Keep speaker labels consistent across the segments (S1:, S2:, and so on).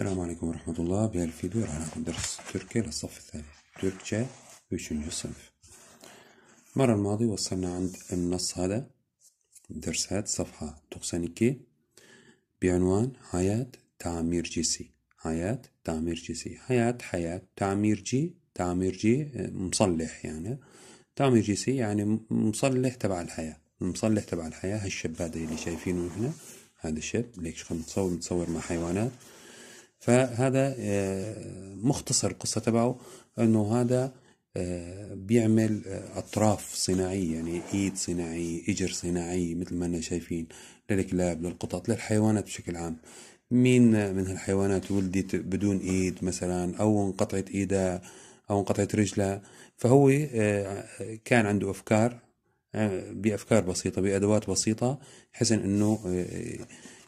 S1: عليكم ورحمة الله Rahmetullah. الفيديو راح ناخد درس تركي للصف الثاني تركيا 3. يصنف المرة الماضية وصلنا عند النص هذا الدرس هذا صفحة توكسانيكي بعنوان حياة تعمير جيسي حياة تعمير جيسي حياة حياة تعمير جي تعمير جي مصلح يعني تعمير جيسي يعني مصلح تبع الحياة المصلح تبع الحياة هالشب هذا اللي شايفينه هنا هذا الشب ليش متصور متصور مع حيوانات فهذا آه، مختصر القصة تبعه أنه هذا آه، بيعمل آه، أطراف صناعية يعني إيد صناعي إجر صناعي مثل ما أنا شايفين للكلاب للقطط للحيوانات بشكل عام مين من هالحيوانات ولدت بدون إيد مثلا أو انقطعت إيدها أو انقطعت رجلها فهو كان عنده أفكار بأفكار بسيطة بأدوات بسيطة حسن أنه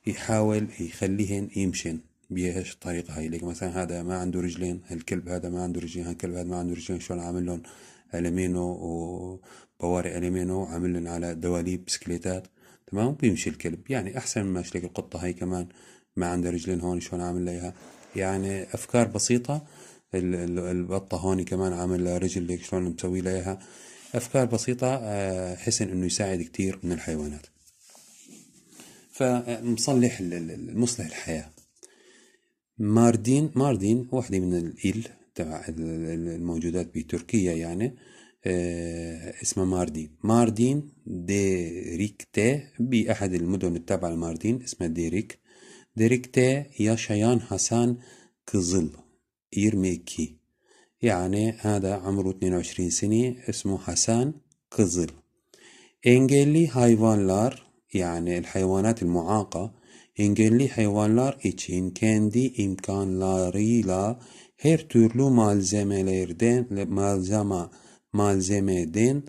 S1: يحاول يخليهن يمشن بايش الطريقه هاي لك مثلا هذا ما عنده رجلين الكلب هذا ما عنده رجلين الكلب هذا ما عنده رجلين شلون عامل لهم المينو وبوارق المينو عامل لهم على دواليب بسكليتات تمام بيمشي الكلب يعني احسن ماشي شلك القطه هاي كمان ما عندها رجلين هون شلون عامل لها يعني افكار بسيطه البطه هون كمان عامل لها رجل لك شلون مسوي لها افكار بسيطه آه، حسن انه يساعد كثير من الحيوانات فمصلح مصلح الحياه ماردين ماردين واحدة من الإل تبع الموجودات بتركيا يعني آه، اسمها ماردين ماردين ديريكتي بأحد المدن التابعة لماردين اسمها ديريك ديريكتا ياشيان حسان كزل إيرميكي يعني هذا عمره 22 سنة اسمه حسان كزل إنجلي لار يعني الحيوانات المعاقة engelli hayvanlar için kendi imkanlarıyla her türlü malzemelerden malzeme malzemeden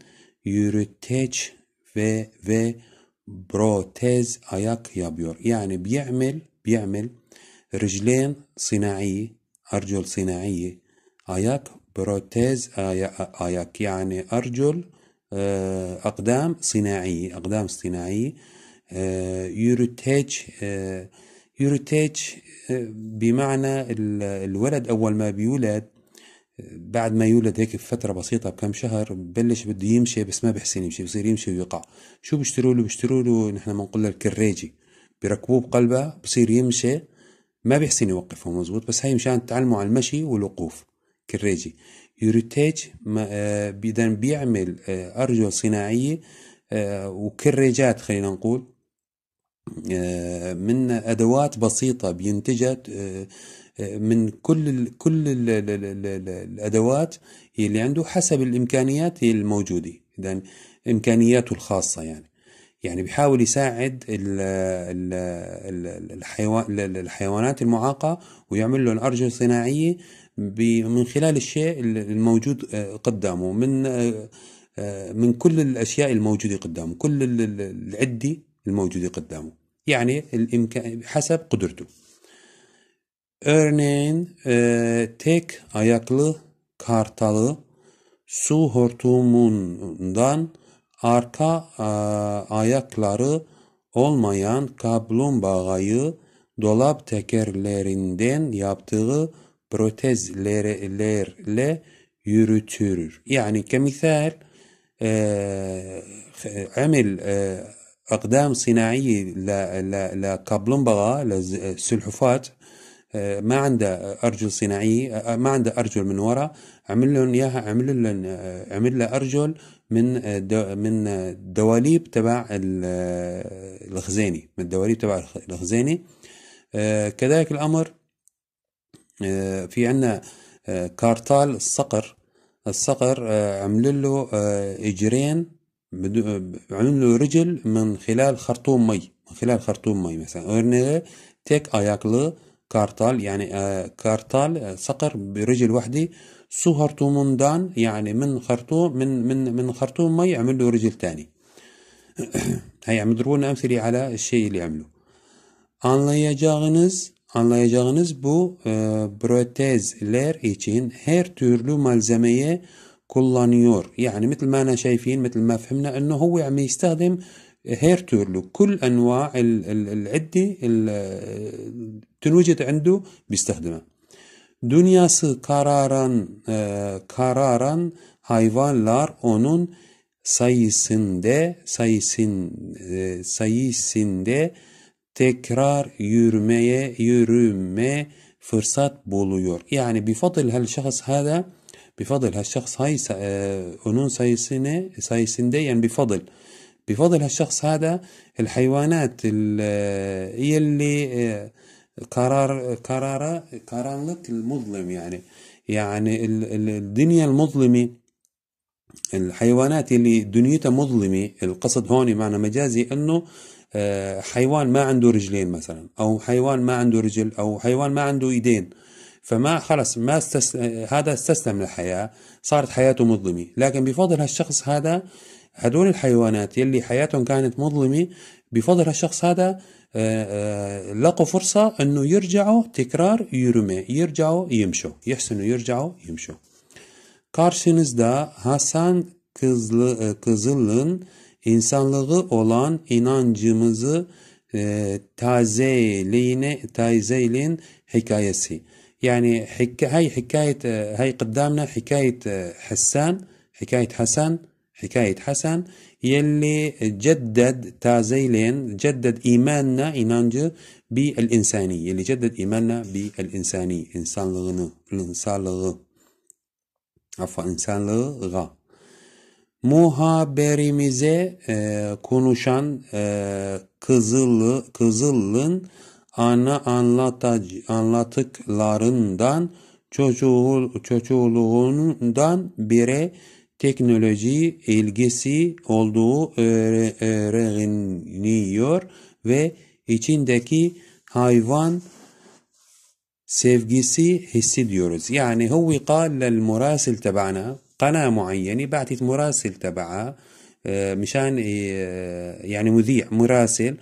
S1: yürüteç ve ve protez ayak yapıyor. Yani بيعمل بيعمل رجلين صناعية أرجل صناعية ayak protez ayak yani أرجل أقدام صناعية أقدام صناعية يوريتاج آه، يوريتاج آه، آه، بمعنى الولد أول ما بيولد بعد ما يولد هيك بفترة بسيطة بكم شهر ببلش بده يمشي بس ما بحسن يمشي بصير يمشي ويقع شو بيشتروا له بيشتروا له نحن بنقول له الكريجي بيركبوه بقلبه بصير يمشي ما بيحسن يوقفه مزبوط بس هاي مشان تعلموا على المشي والوقوف كريجي يوريتاج بيعمل أرجل صناعية وكريجات خلينا نقول من ادوات بسيطه بينتجها آه، آه، من كل الـ كل الـ الـ الادوات هي اللي عنده حسب الامكانيات هي الموجوده اذا امكانياته الخاصه يعني يعني بيحاول يساعد ال ال الحيوان الحيوانات المعاقه ويعمل لهم الارجل صناعيه من خلال الشيء الموجود آه، قدامه من من كل الاشياء الموجوده قدامه كل العده الموجودة قدامه يعني الامكان حسب قدرته Örneğin e, tek ayaklı kartalı su hortumundan arka e, ayakları olmayan kaplumbağayı dolap tekerlerinden yaptığı protezlerle yürütür. Yani kemithal e, e, amel e, أقدام صناعية لكابلومبغا للسلحفات آه، ما عنده أرجل صناعية آه، ما عنده أرجل من ورا عمل لهم إياها عمل لهم آه، عمل له أرجل من من دواليب تبع الخزيني من الدواليب تبع الخزيني كذلك الأمر في عنا كارتال الصقر الصقر عمل له إجرين Ünlü e, ricil min hilal Khartoum may. Hilal Khartoum may mesela. Örneği tek ayaklı kartal yani e, kartal e, sakar bir ricil vahdi su hartumundan yani min hartum min min min hartum may يعمل له رجل ثاني هي عم ala, şeyi, على الشيء اللي عمله anlayacağınız anlayacağınız bu e, protezler için her türlü malzemeye كولانيور يعني مثل ما انا شايفين مثل ما فهمنا انه هو عم يستخدم هير تورلو كل انواع العده اللي تنوجد عنده بيستخدمها دنيا كاراران كاراران هايفان لار اونون سايسنده سايسن سايسنده تكرار يرمي يرمي فرصات بوليور يعني بفضل هالشخص هذا آه بفضل هالشخص هاي آه، أنون سايسنة سايسندة يعني بفضل بفضل هالشخص هذا الحيوانات آه، هي اللي آه، قرار قرارة قرارلك المظلم يعني يعني الدنيا المظلمة الحيوانات اللي دنيتها مظلمة القصد هون معنى مجازي انه حيوان ما عنده رجلين مثلا او حيوان ما عنده رجل او حيوان ما عنده ايدين فما خلص ما استس... هذا استسلم للحياة صارت حياته مظلمة لكن بفضل هالشخص هذا هدول الحيوانات يلي حياتهم كانت مظلمة بفضل هالشخص هذا آه، آه، لقوا فرصة انه يرجعوا تكرار يرمي يرجعوا يمشوا يحسنوا يرجعوا يمشوا دا هاسان كزل... كزلن insanlığı olan inancımızı e, تازيلين tazeliğin hikayesi. يعني حك... هاي حكاية هاي قدامنا حكاية آه، حسان حكاية حسن حكاية حسن يلي جدد تازيلين جدد إيماننا إيمانج بالإنسانية يلي جدد إيماننا بالإنسانية إنسان لغنو الإنسان لغ عفوا إنسان لغ موها e, كونوشان آه، كزل كزلن ana anlatac anlatıklarından çocuğu, bire teknoloji ilgisi olduğu öğreniliyor ve içindeki hayvan sevgisi hissediyoruz. Yani هو قال للمراسل تبعنا قناة معينة بعثت مراسل تبعها مشان يعني مذيع مراسل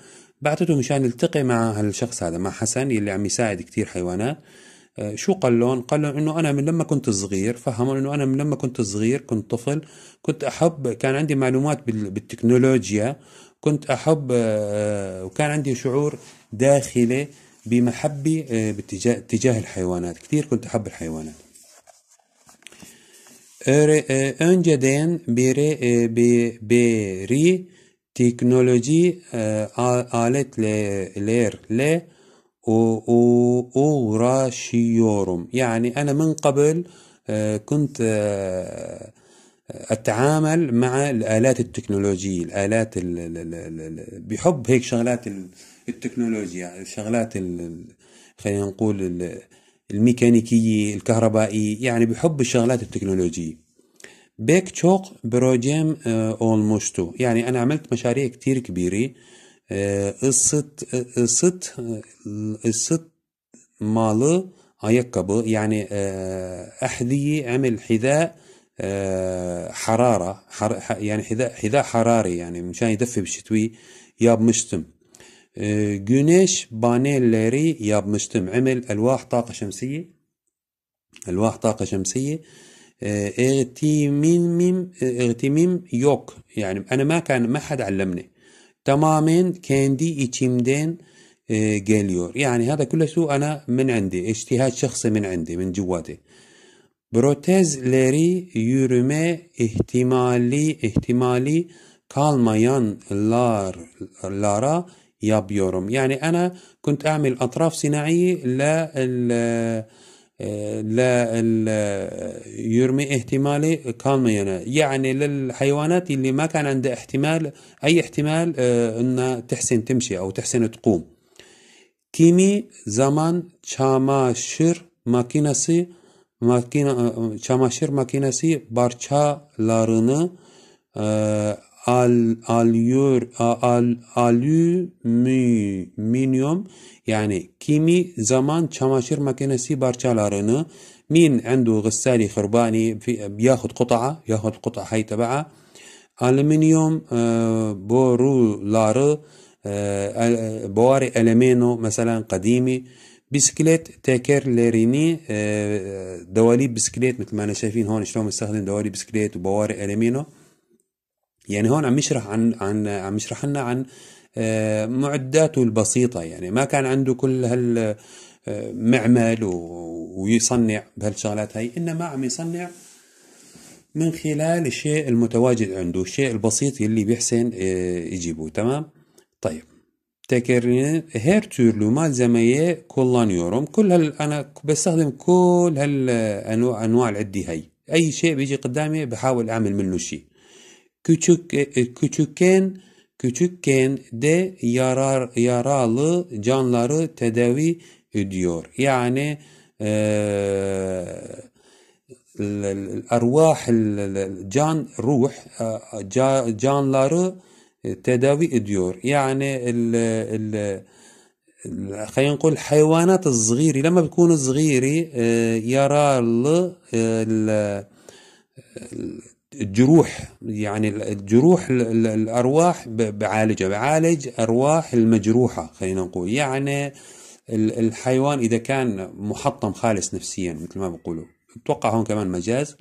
S1: بعثته مشان يلتقي مع هالشخص هذا مع حسن يلي عم يساعد كتير حيوانات آه، شو قال لهم؟ قال لهم انه انا من لما كنت صغير فهمهم انه انا من لما كنت صغير كنت طفل كنت احب كان عندي معلومات بالتكنولوجيا كنت احب آه، آه، وكان عندي شعور داخلي بمحبي باتجاه تجاه الحيوانات كثير كنت احب الحيوانات اون جدين بري بري تكنولوجي اه، آلت لير لي وراشيورم يعني أنا من قبل اه، كنت اه، أتعامل مع الآلات التكنولوجية الآلات بحب هيك شغلات التكنولوجيا يعني شغلات خلينا نقول الميكانيكية الكهربائية يعني بحب الشغلات التكنولوجية بيك تشوق بروجيم اولموشتو آه، يعني انا عملت مشاريع كتير كبيره آه، الست آه، الست الست مالي ايقبه يعني احذيه عمل حذاء حراره حر يعني حذاء حذاء حراري يعني مشان يدفي بالشتوي ياب مشتم جونيش ليري ياب مشتم عمل الواح طاقه شمسيه الواح طاقه شمسيه اغتيميم اغتيميم يوك يعني انا ما كان ما حد علمني تماما كاندي اتشيمدين جاليور آه، يعني هذا كله سوء انا من عندي اجتهاد شخصي من عندي من جواتي بروتيز ليري يورما احتمالي احتمالي كالمايان لار لارا يابيورم يعني انا كنت اعمل اطراف صناعيه لل لا يرمي اهتمالي كالمينا يعني. يعني للحيوانات اللي ما كان عندها احتمال اي احتمال آه، انها تحسن تمشي او تحسن تقوم كيمي زمان شاماشر ماكينسي ماكينا آه، شاماشر ماكينسي بارشا لارنا آه، اليور alür مينيوم يعني كيمي زمان zaman çamaşır makinesi parçalarını مين عنده غسالة خرباني في بياخد قطعة ياخد قطعة هاي تبعها ألمنيوم لارو بواري ألمينو مثلا قديمي بسكليت تاكر ليريني دواليب بسكليت مثل ما انا شايفين هون شلون مستخدم دواليب بسكليت وبواري ألمينو يعني هون عم يشرح عن عن عم يشرح لنا عن آه، معداته البسيطة يعني ما كان عنده كل هال آه، معمل ويصنع بهالشغلات هي إنما عم يصنع من خلال الشيء المتواجد عنده الشيء البسيط اللي بيحسن آه، يجيبه تمام طيب تكرين هير مال مالزمية كلان يورم كل هال أنا بستخدم كل هالأنواع أنواع العدة هي أي شيء بيجي قدامي بحاول أعمل منه شيء Küçük e, e, küçükken küçükken de yarar yaralı canları tedavi ediyor. Yani e, ervah can ruh e, canları tedavi ediyor. Yani el, el, خلينا نقول الحيوانات الصغيرة لما بيكون صغيرة يرى الجروح يعني الجروح الارواح بعالجها بعالج ارواح المجروحه خلينا نقول يعني الحيوان اذا كان محطم خالص نفسيا مثل ما بقولوا اتوقع هون كمان مجاز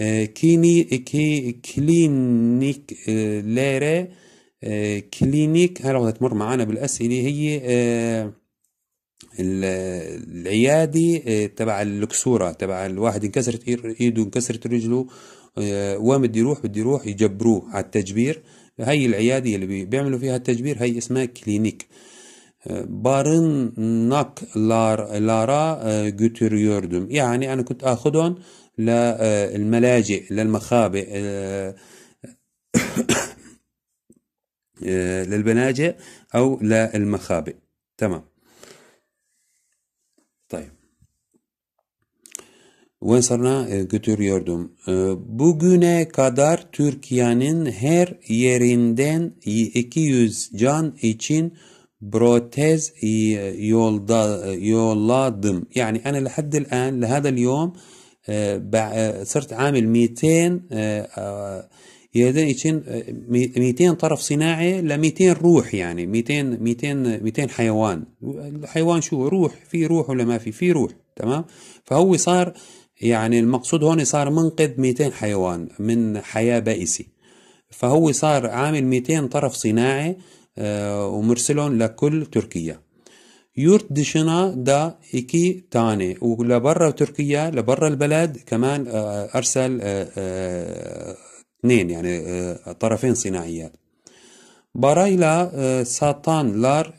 S1: آه، كيني كي كلينيك آه، ليري آه، كلينيك هلا تمر معنا بالاسئله هي العيادي آه، تبع الكسوره تبع الواحد انكسرت ايده انكسرت رجله آه، وين بدي يروح بدي يروح يجبروه على التجبير هي العياده اللي بيعملوا فيها التجبير هي اسمها كلينيك آه، بارن ناك لار لارا يوردم يعني انا كنت اخذهم للملاجئ للمخابئ للبناجئ او للمخابئ تمام صرنا sana e, götürüyordum. E, bugüne kadar Türkiye'nin her yerinden 200 can için بروتيز يولادم يعني أنا لحد الآن لهذا اليوم صرت عامل 200 يدين 200 طرف صناعي ل 200 روح يعني 200 200 200 حيوان الحيوان شو روح في روح ولا ما في في روح تمام فهو صار يعني المقصود هون صار منقذ 200 حيوان من حياة بائسة فهو صار عامل 200 طرف صناعي آه، ومرسلهم لكل تركيا يورت ديشنا دا إكي تاني ولبرا تركيا لبرا البلد كمان آه، أرسل آه، اثنين يعني طرفين صناعيات بارايلا ساتان لار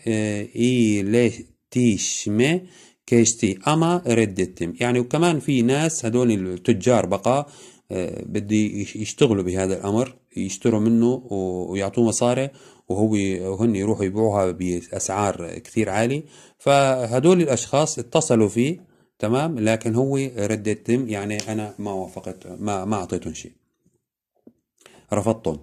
S1: إي ليه تيشمي كيشتي اما رددتم يعني وكمان في ناس هدول التجار بقى آه، بدي يشتغلوا بهذا الامر يشتروا منه ويعطوه مصاري وهو وهن يروحوا يبيعوها باسعار كثير عالي فهدول الاشخاص اتصلوا فيه تمام لكن هو رددتم يعني انا ما وافقت ما ما اعطيتهم شيء رفضتهم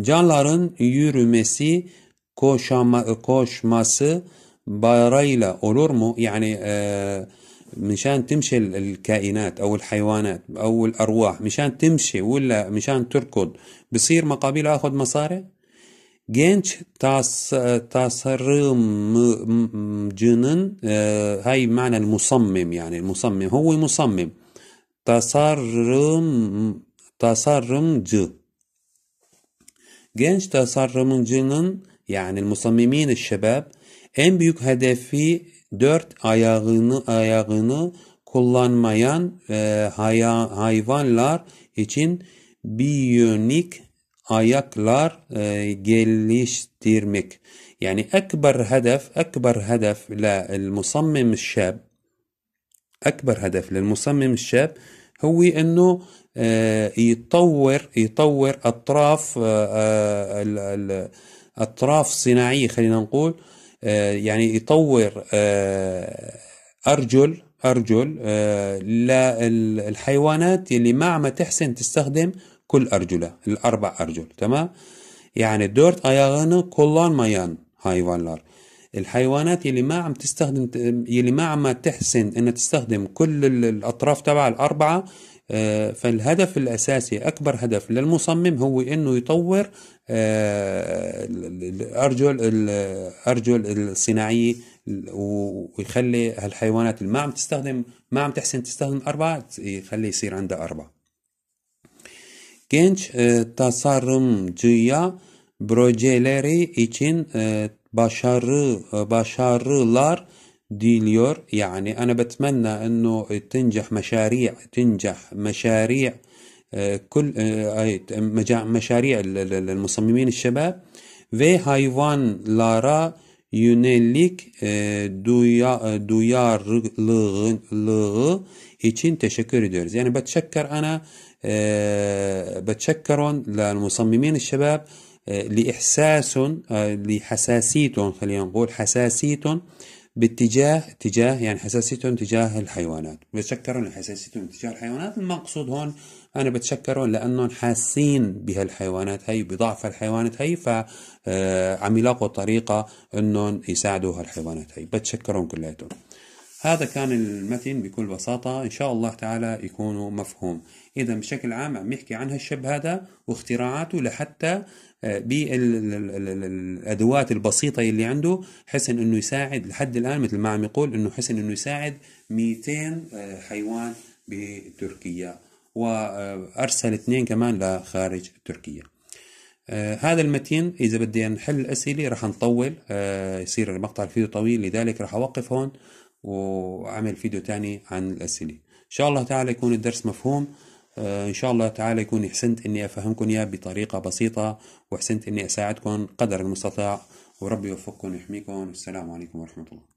S1: جان يورو ميسي كوشما كوشماسي بايريلا اولورمو يعني آه، مشان تمشي الكائنات او الحيوانات او الارواح مشان تمشي ولا مشان تركض بصير مقابل اخذ مصاري جينش تاس تاسرم جنن آه، هاي معنى المصمم يعني المصمم هو مصمم ج tasarımcı تاسرم جنن يعني المصممين الشباب En büyük hedefi dört ayağını ayağını kullanmayan e, haya, hayvanlar için biyonik ayaklar e, geliştirmek. يعني أكبر هدف أكبر هدف للمصمم الشاب أكبر هدف للمصمم الشاب هو أنه يطور يطور أطراف أطراف صناعية خلينا نقول آه، يعني يطور آه، أرجل أرجل آه، للحيوانات اللي ما عم تحسن تستخدم كل أرجلها الأربع أرجل تمام يعني دورت أياغانا كلان مايان hayvanlar الحيوانات اللي ما عم تستخدم اللي ما عم تحسن انها تستخدم كل الاطراف تبع الاربعه آه، فالهدف الأساسي أكبر هدف للمصمم هو أنه يطور آه، الأرجل الأرجل الصناعية ويخلي هالحيوانات اللي ما عم تستخدم ما عم تحسن تستخدم أربعة يخلي يصير عندها أربعة genç tasarımcıya projeleri için başarı başarılar ديليور يعني أنا بتمنى أنه تنجح مشاريع تنجح مشاريع آه، كل آه، مشاريع المصممين الشباب في هايوان لارا يونيليك e, duya, için teşekkür ediyoruz. Yani بتشكر أنا e, بتشكرهم للمصممين الشباب e, لإحساس لحساسيتهم خلينا نقول حساسيتهم باتجاه اتجاه يعني حساسيتهم تجاه الحيوانات بتشكرون حساسيتهم تجاه الحيوانات المقصود هون انا بتشكرون لانهم حاسين بهالحيوانات هي بضعف الحيوانات هي فعم آه، يلاقوا طريقه انهم يساعدوا هالحيوانات هي بتشكرهم كلياتهم هذا كان المتن بكل بساطة إن شاء الله تعالى يكون مفهوم إذا بشكل عام عم يحكي عن هالشب هذا واختراعاته لحتى بالادوات البسيطه اللي عنده حسن انه يساعد لحد الان مثل ما عم يقول انه حسن انه يساعد 200 آه، حيوان بتركيا وارسل اثنين كمان لخارج تركيا آه هذا المتين اذا بدي نحل الاسئله رح نطول آه يصير المقطع الفيديو طويل لذلك رح اوقف هون واعمل فيديو ثاني عن الاسئله ان شاء الله تعالى يكون الدرس مفهوم آه، ان شاء الله تعالى يكون احسنت اني افهمكم اياه بطريقه بسيطه واحسنت اني اساعدكم قدر المستطاع وربي يوفقكم ويحميكم والسلام عليكم ورحمه الله